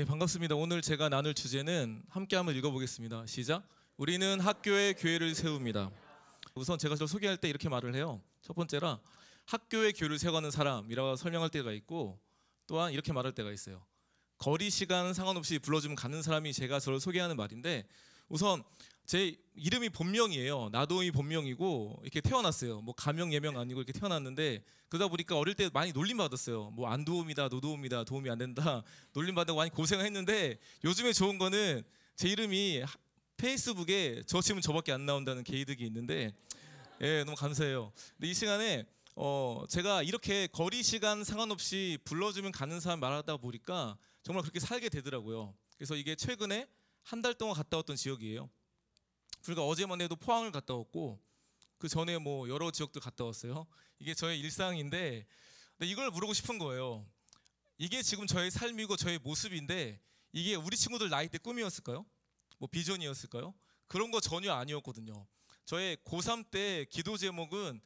예, 반갑습니다. 오늘 제가 나눌 주제는 함께 한번 읽어보겠습니다. 시작. 우리는 학교의 교회를 세웁니다. 우선 제가 저 소개할 때 이렇게 말을 해요. 첫 번째라 학교의 교회를 세우는 사람이라고 설명할 때가 있고 또한 이렇게 말할 때가 있어요. 거리 시간 상관없이 불러주면 가는 사람이 제가 저를 소개하는 말인데 우선 제 이름이 본명이에요. 나도이 본명이고 이렇게 태어났어요. 뭐 가명 예명 아니고 이렇게 태어났는데 그러다 보니까 어릴 때 많이 놀림 받았어요. 뭐 안 도움이다, 노도움이다, 도움이 안 된다 놀림 받고 많이 고생했는데 을 요즘에 좋은 거는 제 이름이 페이스북에 저 지금 저밖에 안 나온다는 게이득이 있는데 예 너무 감사해요. 근데 이 시간에 어 제가 이렇게 거리 시간 상관없이 불러주면 가는 사람 말하다 보니까 정말 그렇게 살게 되더라고요. 그래서 이게 최근에 한 달 동안 갔다 왔던 지역이에요. 불과 어제만 해도 포항을 갔다 왔고 그 전에 뭐 여러 지역도 갔다 왔어요. 이게 저의 일상인데 이걸 물어보고 싶은 거예요. 이게 지금 저의 삶이고 저의 모습인데 이게 우리 친구들 나이 때 꿈이었을까요? 뭐 비전이었을까요? 그런 거 전혀 아니었거든요. 저의 고3 때 기도 제목은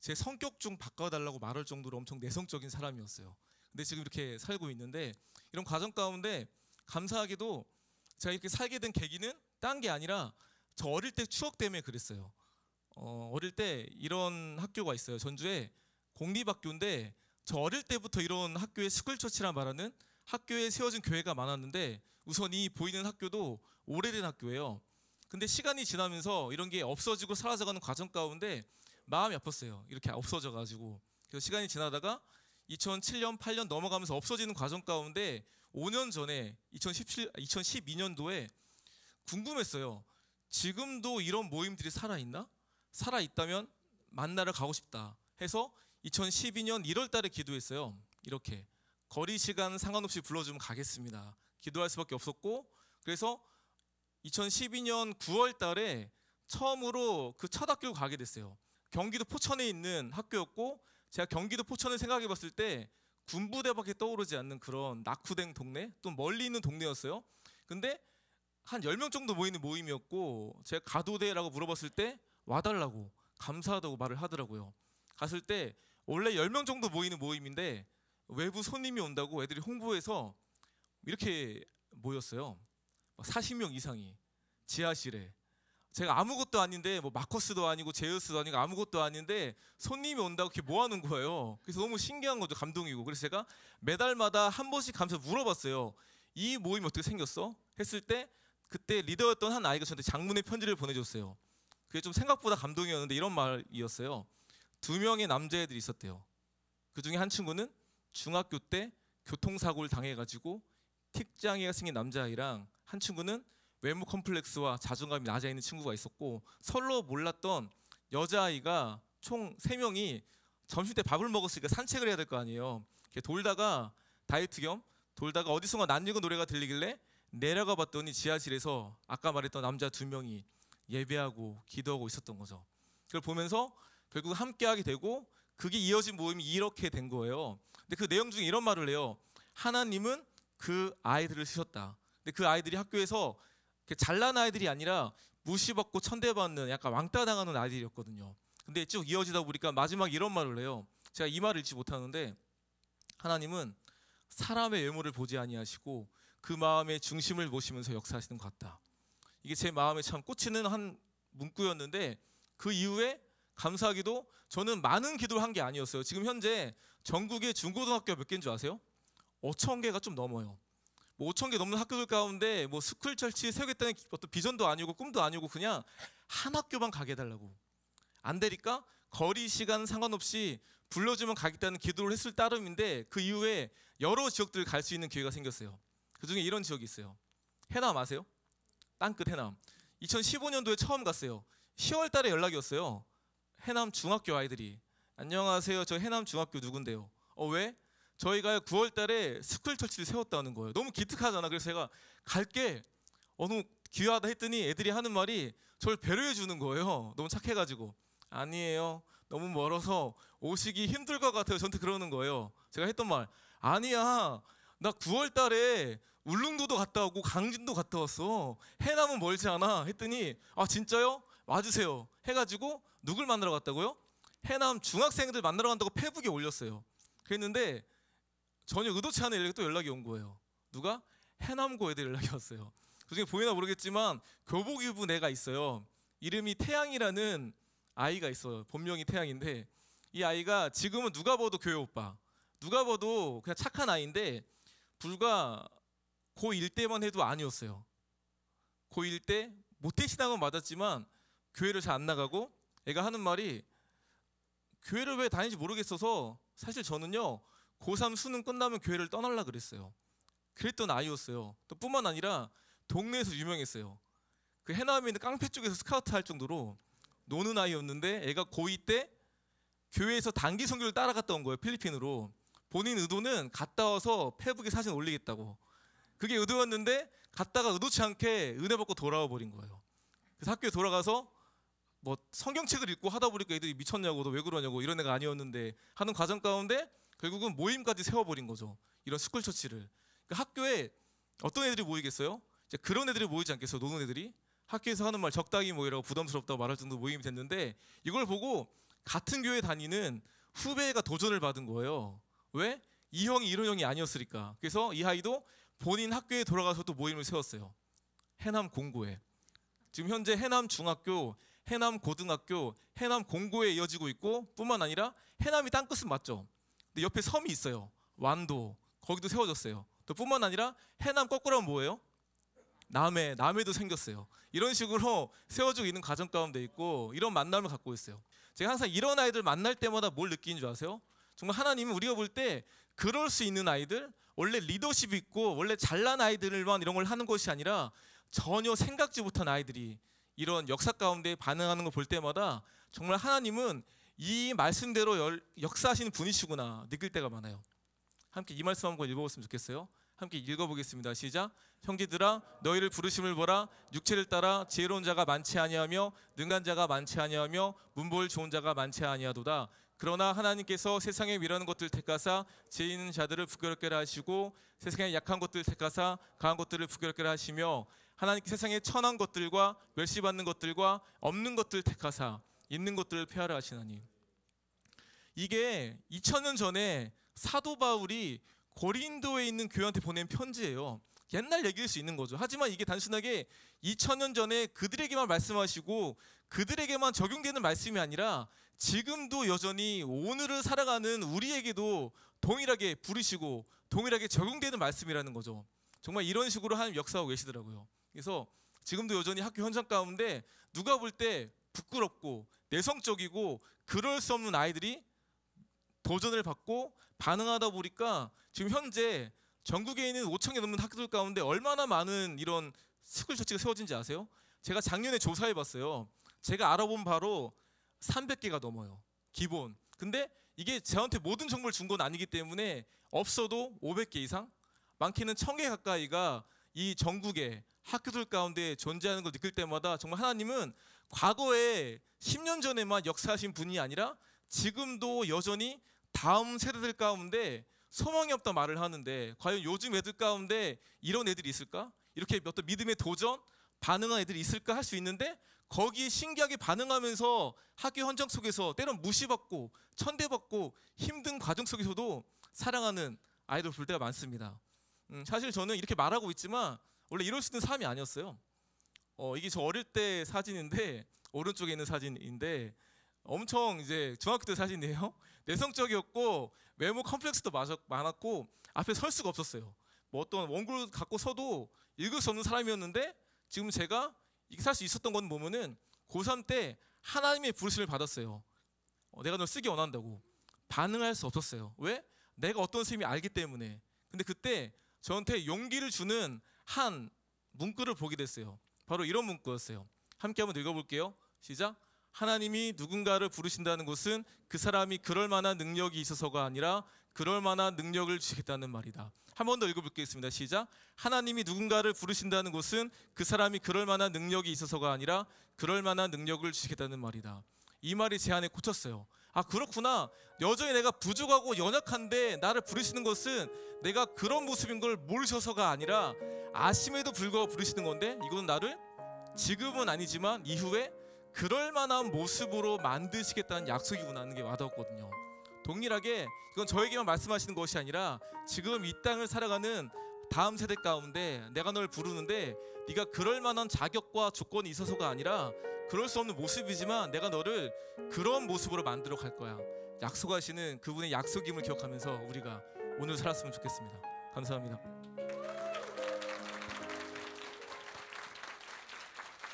제 성격 좀 바꿔달라고 말할 정도로 엄청 내성적인 사람이었어요. 근데 지금 이렇게 살고 있는데 이런 과정 가운데 감사하게도 제가 이렇게 살게 된 계기는 딴 게 아니라 저 어릴 때 추억 때문에 그랬어요. 어, 어릴 때 이런 학교가 있어요. 전주에 공립학교인데 저 어릴 때부터 이런 학교의 스쿨처치라 말하는 학교에 세워진 교회가 많았는데 우선 이 보이는 학교도 오래된 학교예요. 근데 시간이 지나면서 이런 게 없어지고 사라져가는 과정 가운데 마음이 아팠어요. 이렇게 없어져가지고. 그래서 시간이 지나다가 2007년, 8년 넘어가면서 없어지는 과정 가운데 5년 전에 2017, 2012년도에 궁금했어요. 지금도 이런 모임들이 살아있나? 살아있다면 만나러 가고 싶다 해서 2012년 1월 달에 기도했어요. 이렇게 거리 시간 상관없이 불러주면 가겠습니다. 기도할 수밖에 없었고 그래서 2012년 9월 달에 처음으로 그 첫 학교 가게 됐어요. 경기도 포천에 있는 학교였고 제가 경기도 포천을 생각해 봤을 때 군부대밖에 떠오르지 않는 그런 낙후된 동네 또 멀리 있는 동네였어요. 근데 한 10명 정도 모이는 모임이었고 제가 가도 돼라고 물어봤을 때 와달라고 감사하다고 말을 하더라고요. 갔을 때 원래 10명 정도 모이는 모임인데 외부 손님이 온다고 애들이 홍보해서 이렇게 모였어요. 40명 이상이 지하실에 제가 아무것도 아닌데 뭐 마커스도 아니고 제우스도 아니고 아무것도 아닌데 손님이 온다고 이렇게 모아놓은 거예요. 그래서 너무 신기한 거죠. 감동이고. 그래서 제가 매달마다 한 번씩 감사 물어봤어요. 이 모임이 어떻게 생겼어? 했을 때 그때 리더였던 한 아이가 저한테 장문의 편지를 보내줬어요. 그게 좀 생각보다 감동이었는데 이런 말이었어요. 두 명의 남자애들이 있었대요. 그 중에 한 친구는 중학교 때 교통사고를 당해가지고 틱장애가 생긴 남자아이랑 한 친구는 외모 컴플렉스와 자존감이 낮아 있는 친구가 있었고 서로 몰랐던 여자아이가 총 세명이 점심때 밥을 먹었으니까 산책을 해야 될 거 아니에요. 돌다가 다이어트 겸 돌다가 어디선가 낯익은 노래가 들리길래 내려가 봤더니 지하실에서 아까 말했던 남자 두 명이 예배하고 기도하고 있었던 거죠. 그걸 보면서 결국 함께하게 되고 그게 이어진 모임이 이렇게 된 거예요. 근데 그 내용 중에 이런 말을 해요. 하나님은 그 아이들을 쓰셨다. 근데 그 아이들이 학교에서 잘난 아이들이 아니라 무시받고 천대받는 약간 왕따 당하는 아이들이었거든요. 근데 쭉 이어지다 보니까 마지막 이런 말을 해요. 제가 이 말을 읽지 못하는데 하나님은 사람의 외모를 보지 아니하시고 그 마음의 중심을 모시면서 역사하시는 것 같다. 이게 제 마음에 참 꽂히는 한 문구였는데 그 이후에 감사하기도 저는 많은 기도를 한 게 아니었어요. 지금 현재 전국의 중고등학교 몇 개인 줄 아세요? 5천 개가 좀 넘어요. 뭐 5천 개 넘는 학교들 가운데 뭐 스쿨 철치 세우겠다는 어떤 비전도 아니고 꿈도 아니고 그냥 한 학교만 가게 해달라고 안 되니까 거리 시간 상관없이 불러주면 가겠다는 기도를 했을 따름인데 그 이후에 여러 지역들 갈 수 있는 기회가 생겼어요. 그중에 이런 지역이 있어요. 해남 아세요? 땅끝 해남. 2015년도에 처음 갔어요. 10월 달에 연락이 왔어요. 해남 중학교 아이들이 안녕하세요. 저 해남 중학교 누군데요. 어 왜? 저희가 9월 달에 스쿨 처치를 세웠다는 거예요. 너무 기특하잖아. 그래서 제가 갈게. 어느 귀하다 했더니 애들이 하는 말이 저를 배려해 주는 거예요. 너무 착해 가지고. 아니에요. 너무 멀어서 오시기 힘들 것 같아요. 저한테 그러는 거예요. 제가 했던 말. 아니야. 나 9월 달에 울릉도도 갔다 오고 강진도 갔다 왔어. 해남은 멀지 않아. 했더니 아 진짜요? 와주세요. 해가지고 누굴 만나러 갔다고요? 해남 중학생들 만나러 간다고 페북에 올렸어요. 그랬는데 전혀 의도치 않은 연락이 또 연락이 온 거예요. 누가? 해남고 애들 연락이 왔어요. 그중에 보이나 모르겠지만 교복 입은 애가 있어요. 이름이 태양이라는 아이가 있어요. 본명이 태양인데 이 아이가 지금은 누가 봐도 교회 오빠, 누가 봐도 그냥 착한 아이인데 불과 고1 때만 해도 아니었어요. 고1 때 모태신앙은 맞았지만 교회를 잘 안 나가고 애가 하는 말이 교회를 왜 다니는지 모르겠어서 사실 저는요 고3 수능 끝나면 교회를 떠날라 그랬어요. 그랬던 아이였어요. 또 뿐만 아니라 동네에서 유명했어요. 그 해남에 있는 깡패 쪽에서 스카우트 할 정도로 노는 아이였는데 애가 고2 때 교회에서 단기 선교를 따라갔다 온 거예요 필리핀으로. 본인 의도는 갔다 와서 페북에 사진 올리겠다고. 그게 의도였는데 갔다가 의도치 않게 은혜 받고 돌아와 버린 거예요. 그래서 학교에 돌아가서 뭐 성경책을 읽고 하다 보니까 애들이 미쳤냐고 너왜 그러냐고 이런 애가 아니었는데 하는 과정 가운데 결국은 모임까지 세워버린 거죠. 이런 스쿨처치를. 그러니까 학교에 어떤 애들이 모이겠어요? 이제 그런 애들이 모이지 않겠어요. 노는 애들이. 학교에서 하는 말 적당히 모이라고 부담스럽다고 말할 정도 모임이 됐는데 이걸 보고 같은 교회 다니는 후배가 도전을 받은 거예요. 왜? 이 형이 이런 형이 아니었으니까. 그래서 이 아이도 본인 학교에 돌아가서 또 모임을 세웠어요. 해남 공고에 지금 현재 해남 중학교, 해남 고등학교, 해남 공고에 이어지고 있고 뿐만 아니라 해남이 땅끝은 맞죠. 근데 옆에 섬이 있어요. 완도. 거기도 세워졌어요. 또 뿐만 아니라 해남 거꾸로 뭐예요? 남해, 남해도 생겼어요. 이런 식으로 세워지고 있는 과정 가운데 있고 이런 만남을 갖고 있어요. 제가 항상 이런 아이들 만날 때마다 뭘 느끼는 줄 아세요? 정말 하나님은 우리가 볼 때 그럴 수 있는 아이들, 원래 리더십 있고 원래 잘난 아이들만 이런 걸 하는 것이 아니라 전혀 생각지 못한 아이들이 이런 역사 가운데 반응하는 걸 볼 때마다 정말 하나님은 이 말씀대로 역사하시는 분이시구나 느낄 때가 많아요. 함께 이 말씀 한번 읽어보으면 좋겠어요. 함께 읽어보겠습니다. 시작. 형제들아 너희를 부르심을 보라 육체를 따라 지혜로운 자가 많지 아니하며 능한 자가 많지 아니하며 문볼 좋은 자가 많지 아니하도다 그러나 하나님께서 세상에 위라는 것들 택하사 죄 있는 자들을 부결하게 하시고 세상에 약한 것들 택하사 강한 것들을 부결하게 하시며 하나님 께세상에 천한 것들과 멸시받는 것들과 없는 것들 택하사 있는 것들을 폐하라 하시나니 이게 2000년 전에 사도 바울이 고린도에 있는 교회한테 보낸 편지예요. 옛날 얘기일 수 있는 거죠. 하지만 이게 단순하게 2000년 전에 그들에게만 말씀하시고 그들에게만 적용되는 말씀이 아니라 지금도 여전히 오늘을 살아가는 우리에게도 동일하게 부르시고 동일하게 적용되는 말씀이라는 거죠. 정말 이런 식으로 하나님 역사하고 계시더라고요. 그래서 지금도 여전히 학교 현장 가운데 누가 볼 때 부끄럽고 내성적이고 그럴 수 없는 아이들이 도전을 받고 반응하다 보니까 지금 현재 전국에 있는 5천 개 넘는 학교들 가운데 얼마나 많은 이런 스쿨 처치가 세워진지 아세요? 제가 작년에 조사해 봤어요. 제가 알아본 바로 300개가 넘어요. 기본. 근데 이게 저한테 모든 정보를 준 건 아니기 때문에 없어도 500개 이상, 많게는 1000개 가까이가 이 전국에 학교들 가운데 존재하는 걸 느낄 때마다 정말 하나님은 과거에 10년 전에만 역사하신 분이 아니라 지금도 여전히 다음 세대들 가운데 소망이 없다 말을 하는데 과연 요즘 애들 가운데 이런 애들이 있을까? 이렇게 어떤 믿음의 도전 반응한 애들이 있을까 할 수 있는데 거기에 신기하게 반응하면서 학교 현장 속에서 때론 무시받고 천대받고 힘든 과정 속에서도 사랑하는 아이돌 볼 때가 많습니다. 음, 사실 저는 이렇게 말하고 있지만 원래 이럴 수 있는 사람이 아니었어요. 어, 이게 저 어릴 때 사진인데 오른쪽에 있는 사진인데 엄청 이제 중학교 때 사진이에요. 내성적이었고 외모 컴플렉스도 많았고 앞에 설 수가 없었어요. 뭐 어떤 원고를 갖고 서도 읽을 수 없는 사람이었는데 지금 제가 이게 살수 있었던 건 보면은 고3 때 하나님의 부르심을 받았어요. 어, 내가 널 쓰기 원한다고 반응할 수 없었어요. 왜? 내가 어떤 셈이 알기 때문에. 근데 그때 저한테 용기를 주는 한 문구를 보게 됐어요. 바로 이런 문구였어요. 함께 한번 읽어볼게요. 시작. 하나님이 누군가를 부르신다는 것은 그 사람이 그럴 만한 능력이 있어서가 아니라 그럴 만한 능력을 주시겠다는 말이다. 한 번 더 읽어보겠습니다. 시작. 하나님이 누군가를 부르신다는 것은 그 사람이 그럴 만한 능력이 있어서가 아니라 그럴 만한 능력을 주겠다는 말이다. 이 말이 제 안에 꽂혔어요. 아, 그렇구나. 여전히 내가 부족하고 연약한데 나를 부르시는 것은 내가 그런 모습인 걸 모르셔서가 아니라 아심에도 불구하고 부르시는 건데 이건 나를 지금은 아니지만 이후에 그럴 만한 모습으로 만드시겠다는 약속이구나 하 는게 와닿았거든요. 동일하게 이건 저에게만 말씀하시는 것이 아니라 지금 이 땅을 살아가는 다음 세대 가운데 내가 널 부르는데 네가 그럴 만한 자격과 조건이 있어서가 아니라 그럴 수 없는 모습이지만 내가 너를 그런 모습으로 만들어 갈 거야. 약속하시는 그분의 약속임을 기억하면서 우리가 오늘 살았으면 좋겠습니다. 감사합니다.